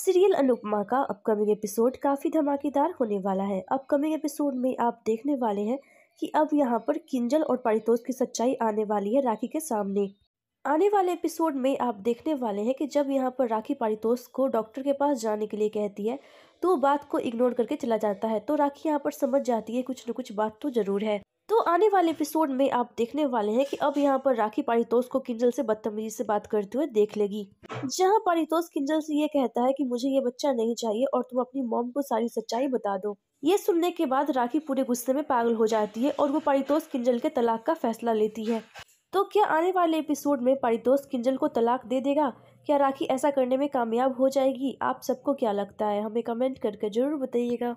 serial Anupama का upcoming episode काफ़ी धमाकेदार होने वाला है अपकमिंग एपिसोड में आप देखने वाले हैं कि अब यहाँ पर किंजल और पारितोष की सच्चाई आने वाली है राखी के सामने आने वाले एपिसोड में आप देखने वाले हैं कि जब यहाँ पर राखी पारितोष को डॉक्टर के पास जाने के लिए कहती है तो बात को इग्नोर करके चला जाता है तो राखी यहाँ पर समझ जाती है कुछ न कुछ बात तो जरूर है तो आने वाले एपिसोड में आप देखने वाले हैं कि अब यहाँ पर राखी पारितोष को किंजल से बदतमीजी से बात करते हुए देख लेगी जहाँ पारितोष किंजल से ये कहता है कि मुझे ये बच्चा नहीं चाहिए और तुम अपनी मॉम को सारी सच्चाई बता दो ये सुनने के बाद राखी पूरे गुस्से में पागल हो जाती है और वो पारितोष किंजल के तलाक का फैसला लेती है तो क्या आने वाले एपिसोड में पारितोष किंजल को तलाक दे देगा क्या राखी ऐसा करने में कामयाब हो जाएगी आप सबको क्या लगता है हमें कमेंट करके जरूर बताइएगा